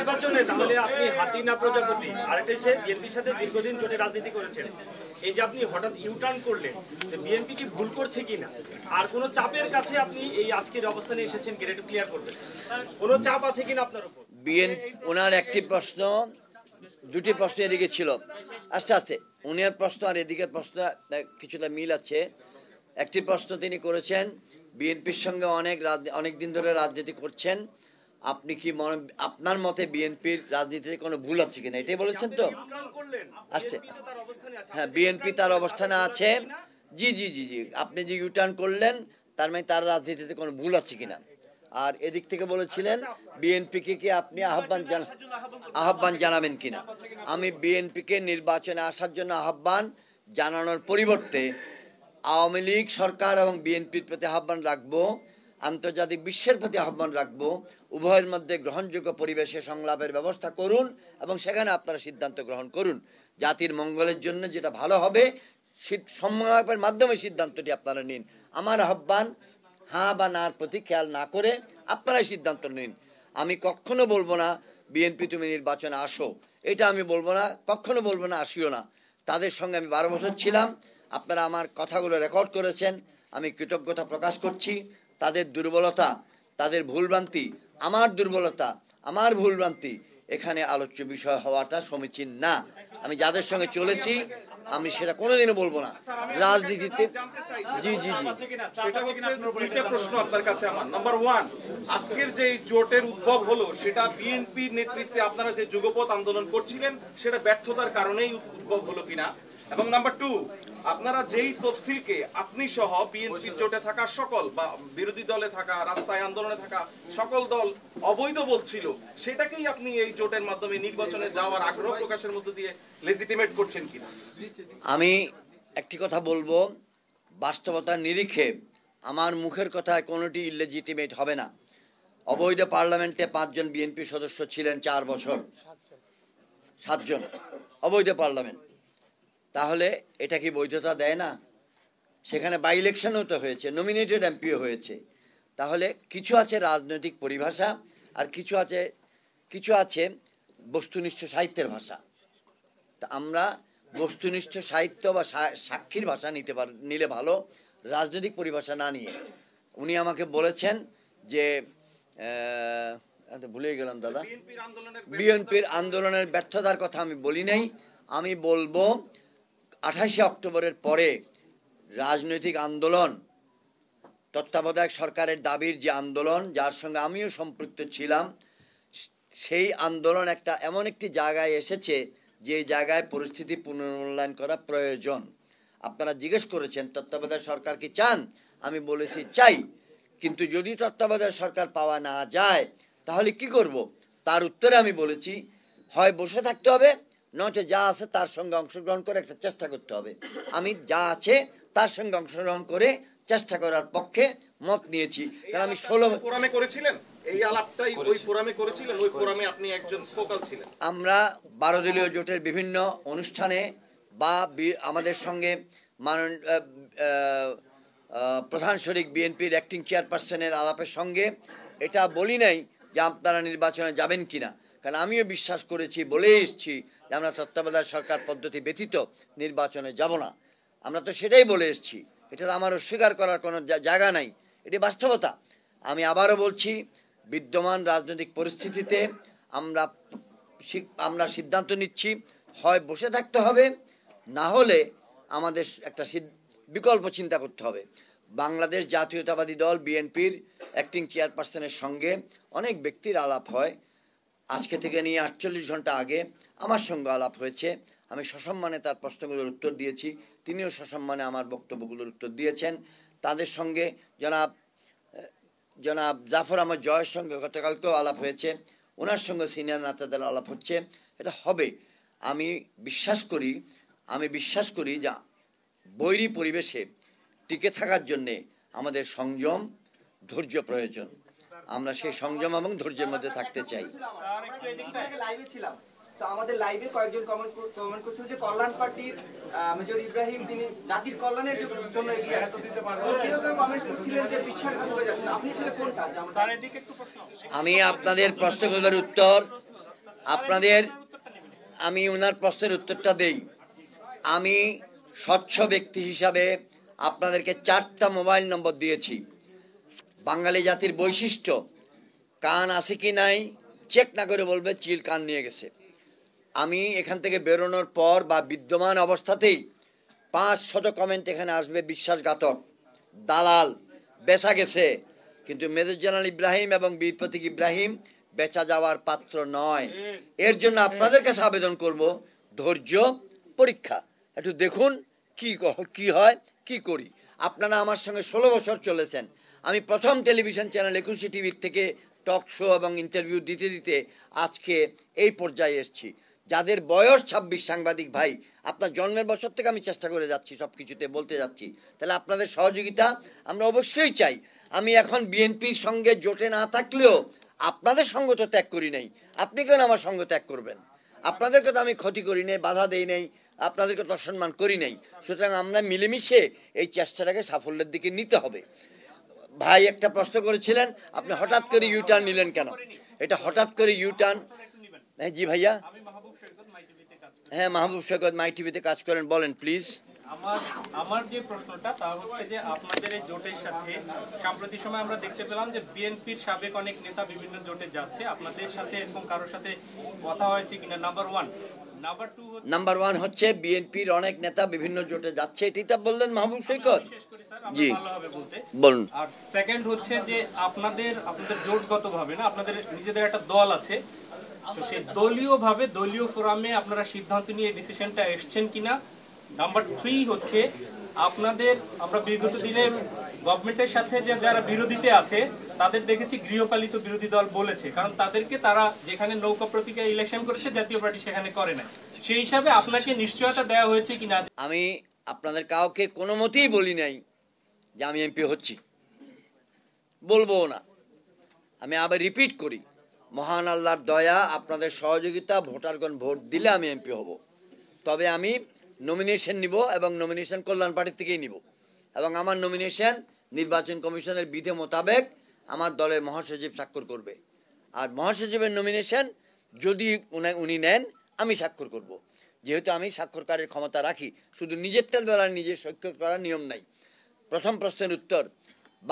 নির্বাচনে তাহলে আপনি হাতি না প্রজাপতি আরেকটা বিএনপির সাথে দীর্ঘদিন জোটে রাজনীতি করেছেন এই যে আপনি হঠাৎ ইউটার্ন করলেন যে বিএনপি কি ভুল করছে কিনা আর চাপের কাছে আপনি এই আজকের অবস্থানে এসেছেন ক্লিয়ার চাপ আছে কিনা আপনার উপর বিএনপি ওনার একটি প্রশ্ন দুটি প্রশ্ন এদিকে ছিল আস্তে আস্তে উনিয়ার প্রশ্ন আর এদিকের প্রশ্ন কিছুটা মিল আছে একটি প্রশ্ন তিনি করেছেন বিএনপির সঙ্গে অনেক অনেক দিন ধরে রাজনীতি করছেন আপনি কি মনে আপনার মতে বিএনপির রাজনীতিতে কোনো ভুল আছে কিনা এটাই বলেছেন তো আসছে হ্যাঁ বিএনপি তার অবস্থানে আছে হ্যাঁ, জি জি জি জি আপনি যে ইউটার্ন করলেন তার মানে তার রাজনীতিতে কোনো ভুল আছে কিনা আর এদিক থেকে বলেছিলেন আচ্ছা, আচ্ছা। বিএনপিকে কি আপনি আহ্বান জানান আহ্বান জানাবেন কিনা আমি বিএনপিকে নির্বাচনে আসার জন্য আহ্বান জানানোর পরিবর্তে আওয়ামী লীগ সরকার এবং বিএনপির প্রতি আহ্বান রাখবো আন্তর্জাতিক বিশ্বের প্রতি আহ্বান রাখব উভয়ের মধ্যে গ্রহণযোগ্য পরিবেশে সংলাপের ব্যবস্থা করুন এবং সেখানে আপনারা সিদ্ধান্ত গ্রহণ করুন জাতির মঙ্গলের জন্য যেটা ভালো হবে সংলাপের মাধ্যমে সিদ্ধান্তটি আপনারা নিন আমার আহ্বান হাঁ বা নার প্রতি খেয়াল না করে আপনারাই সিদ্ধান্ত নিন আমি কখনো বলবো না বিএনপি তুমি নির্বাচনে আসো এটা আমি বলবো না কখনো বলবো না আসিও না তাদের সঙ্গে আমি বারো বছর ছিলাম আপনারা আমার কথাগুলো রেকর্ড করেছেন আমি কৃতজ্ঞতা প্রকাশ করছি তাদের দুর্বলতা তাদের ভুলভ্রান্তি আমার দুর্বলতা আমার ভুলভ্রান্তি এখানে আলোচ্য বিষয় হওয়াটা সমীচীন না আমি যাদের সঙ্গে চলেছি আমি সেটা কোনোদিনও বলবো না রাজনীতিতে জি জি জি প্রশ্ন আপনার কাছে আমার নাম্বার ওয়ান আজকের যে জোটের উদ্ভব হলো সেটা বিএনপির নেতৃত্বে আপনারা যে যুগপথ আন্দোলন করছিলেন সেটা ব্যর্থতার কারণেই উদ্ভব হলো কিনা এবং নাম্বার টু আপনারা যেই তফসিলকে আপনি সহ বিএনপি জোটে থাকা সকল বা বিরোধী দলে থাকা রাস্তায় আন্দোলনে থাকা সকল দল অবৈধ বলছিল সেটাকেই আপনি এই জোটের মাধ্যমে নির্বাচনে যাওয়ার আগ্রহ প্রকাশের মধ্য দিয়ে লেজিটিমেট করছেন কিনা আমি একটি কথা বলবো বাস্তবতার নিরিখে আমার মুখের কথায় কোনোটি ইলেজিটিমেট হবে না অবৈধ পার্লামেন্টে পাঁচজন বিএনপি সদস্য ছিলেন চার বছর সাতজন অবৈধ পার্লামেন্ট তাহলে এটা কি বৈধতা দেয় না সেখানে বাই ইলেকশনও তো হয়েছে নমিনেটেড এমপিও হয়েছে তাহলে কিছু আছে রাজনৈতিক পরিভাষা আর কিছু আছে কিছু আছে বস্তুনিষ্ঠ সাহিত্যের ভাষা তা আমরা বস্তুনিষ্ঠ সাহিত্য বা সাক্ষীর ভাষা নিতে পার নিলে ভালো রাজনৈতিক পরিভাষা না নিয়ে উনি আমাকে বলেছেন যে আচ্ছা, ভুলে গেলাম দাদা বিএনপির আন্দোলনের ব্যর্থতার কথা আমি বলি নাই আমি বলবো আঠাশে অক্টোবরের পরে রাজনৈতিক আন্দোলন তত্ত্বাবধায়ক সরকারের দাবির যে আন্দোলন যার সঙ্গে আমিও সম্পৃক্ত ছিলাম সেই আন্দোলন একটা এমন একটি জায়গায় এসেছে যে জায়গায় পরিস্থিতি পুনর্মূল্যায়ন করা প্রয়োজন আপনারা জিজ্ঞেস করেছেন তত্ত্বাবধায়ক সরকার কি চান আমি বলেছি চাই কিন্তু যদি তত্ত্বাবধায়ক সরকার পাওয়া না যায় তাহলে কি করব তার উত্তরে আমি বলেছি হয় বসে থাকতে হবে নয়তো যা আছে তার সঙ্গে অংশগ্রহণ করে একটা চেষ্টা করতে হবে আমি যা আছে তার সঙ্গে অংশগ্রহণ করে চেষ্টা করার পক্ষে মত নিয়েছি কারণ আমি ষোলো ফোরামে করেছিলেন এই আলাপটাই ওই ফোরামে করেছিলেন ওই ফোরামে আপনি একজন ফোকাল ছিলেন আমরা বারো দলীয় জোটের বিভিন্ন অনুষ্ঠানে বা আমাদের সঙ্গে মানন প্রধান শরিক বিএনপির অ্যাক্টিং চেয়ারপারসনের আলাপের সঙ্গে এটা বলি নাই যে আপনারা নির্বাচনে যাবেন কিনা কারণ আমিও বিশ্বাস করেছি বলে এসছি যে আমরা তত্ত্বাবধায়ক সরকার পদ্ধতি ব্যতীত নির্বাচনে যাব না আমরা তো সেটাই বলে এসেছি এটা আমার অস্বীকার করার কোনো জায়গা নাই এটি বাস্তবতা আমি আবারও বলছি বিদ্যমান রাজনৈতিক পরিস্থিতিতে আমরা আমরা সিদ্ধান্ত নিচ্ছি হয় বসে থাকতে হবে না হলে আমাদের একটা বিকল্প চিন্তা করতে হবে বাংলাদেশ জাতীয়তাবাদী দল বিএনপির অ্যাক্টিং চেয়ারপারসনের সঙ্গে অনেক ব্যক্তির আলাপ হয় আজকে থেকে নিয়ে আটচল্লিশ ঘন্টা আগে আমার সঙ্গে আলাপ হয়েছে আমি সসম্মানে তার প্রশ্নগুলোর উত্তর দিয়েছি তিনিও সসম্মানে আমার বক্তব্যগুলোর উত্তর দিয়েছেন তাদের সঙ্গে জনাব জনাব জাফর আহমদ জয়ের সঙ্গে গতকালকেও আলাপ হয়েছে ওনার সঙ্গে সিনিয়র নেতাদের আলাপ হচ্ছে এটা হবে আমি বিশ্বাস করি আমি বিশ্বাস করি যা বৈরী পরিবেশে টিকে থাকার জন্যে আমাদের সংযম ধৈর্য প্রয়োজন আমরা সেই সংযম এবং ধৈর্যের মধ্যে থাকতে চাই আমাদের লাইভে কয়েকজন কমেন্ট কমেন্ট করছিল যে কল্যাণ পার্টির মেজর ইব্রাহিম তিনি জাতির কল্যাণের জন্য এগিয়ে কমেন্ট করছিলেন যে বিশ্বাসঘাত হয়ে আপনি ছেলে কোনটা আমি আপনাদের প্রশ্নগুলোর উত্তর আপনাদের আমি ওনার প্রশ্নের উত্তরটা দেই আমি স্বচ্ছ ব্যক্তি হিসাবে আপনাদেরকে চারটা মোবাইল নম্বর দিয়েছি বাঙালি জাতির বৈশিষ্ট্য কান আছে কি নাই চেক না করে বলবে চিল কান নিয়ে গেছে আমি এখান থেকে বেরোনোর পর বা বিদ্যমান অবস্থাতেই পাঁচ শত কমেন্ট এখানে আসবে বিশ্বাসঘাতক দালাল বেচা গেছে কিন্তু মেজর জেনারেল ইব্রাহিম এবং বীর প্রতীক ইব্রাহিম বেচা যাওয়ার পাত্র নয় এর জন্য আপনাদের কাছে আবেদন করব ধৈর্য পরীক্ষা একটু দেখুন কি কি হয় কি করি আপনারা আমার সঙ্গে ষোলো বছর চলেছেন আমি প্রথম টেলিভিশন চ্যানেল একুশে টিভির থেকে টক শো এবং ইন্টারভিউ দিতে দিতে আজকে এই পর্যায়ে এসছি যাদের বয়স ছাব্বিশ সাংবাদিক ভাই আপনার জন্মের বছর থেকে আমি চেষ্টা করে যাচ্ছি সব কিছুতে বলতে যাচ্ছি তাহলে আপনাদের সহযোগিতা আমরা অবশ্যই চাই আমি এখন বিএনপির সঙ্গে জোটে না থাকলেও আপনাদের সঙ্গ তো ত্যাগ করি নাই আপনি কেন আমার সঙ্গ ত্যাগ করবেন আপনাদেরকে তো আমি ক্ষতি করি নাই বাধা দেই নাই আপনাদেরকে তো অসম্মান করি নাই সুতরাং আমরা মিলেমিশে এই চেষ্টাটাকে সাফল্যের দিকে নিতে হবে ভাই একটা প্রশ্ন করেছিলেন আপনি হঠাৎ করে ইউটার্ন নিলেন কেন এটা হঠাৎ করে ইউটার্ন হ্যাঁ জি ভাইয়া হ্যাঁ মাহবুব শেখত মাই টিভিতে কাজ করেন বলেন প্লিজ আমার আমার যে প্রশ্নটা তা হচ্ছে যে আপনাদের এই জোটের সাথে সাম্প্রতিক সময় আমরা দেখতে পেলাম যে বিএনপির সাবেক অনেক নেতা বিভিন্ন জোটে যাচ্ছে আপনাদের সাথে এরকম কারোর সাথে কথা হয়েছে কিনা নাম্বার ওয়ান নাম্বার ওয়ান হচ্ছে বিএনপির অনেক নেতা বিভিন্ন জোটে যাচ্ছে এটি তা বললেন মাহবুব সৈকত জি বলুন আর সেকেন্ড হচ্ছে যে আপনাদের আপনাদের না আপনাদের নিজেদের একটা দল আছে সেই দলীয় ভাবে দলীয় ফোরামে আপনারা সিদ্ধান্ত নিয়ে ডিসিশনটা এসছেন কিনা নাম্বার থ্রি হচ্ছে আপনাদের আমরা বিগত দিনে গভর্নমেন্টের সাথে যে যারা বিরোধীতে আছে তাদের দেখেছি গৃহপালিত বিরোধী দল বলেছে কারণ তাদেরকে তারা যেখানে নৌকা প্রতীকে ইলেকশন করেছে জাতীয় পার্টি সেখানে করে না সেই হিসাবে আপনাকে নিশ্চয়তা দেওয়া হয়েছে কিনা আমি আপনাদের কাউকে কোনো মতেই বলি নাই যে আমি এমপি হচ্ছি বলবো না আমি আবার রিপিট করি মহান আল্লাহর দয়া আপনাদের সহযোগিতা ভোটারগণ ভোট দিলে আমি এমপি হব তবে আমি নমিনেশন নিব এবং নমিনেশন কল্যাণ পার্টির থেকেই নিব এবং আমার নমিনেশন নির্বাচন কমিশনের বিধে মোতাবেক আমার দলের মহাসচিব স্বাক্ষর করবে আর মহাসচিবের নমিনেশন যদি উনি নেন আমি স্বাক্ষর করব। যেহেতু আমি স্বাক্ষরকারের ক্ষমতা রাখি শুধু নিজের তেল দ্বারা নিজে স্বাক্ষর করার নিয়ম নাই প্রথম প্রশ্নের উত্তর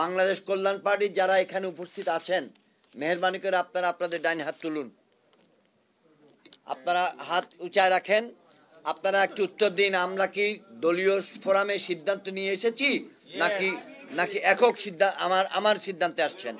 বাংলাদেশ কল্যাণ পার্টির যারা এখানে উপস্থিত আছেন মেহরবানি করে আপনারা আপনাদের ডাইন হাত তুলুন আপনারা হাত উঁচায় রাখেন আপনারা একটু উত্তর দিন আমরা কি দলীয় ফোরামে সিদ্ধান্ত নিয়ে এসেছি নাকি নাকি একক সিদ্ধান্ত আমার আমার সিদ্ধান্তে আসছেন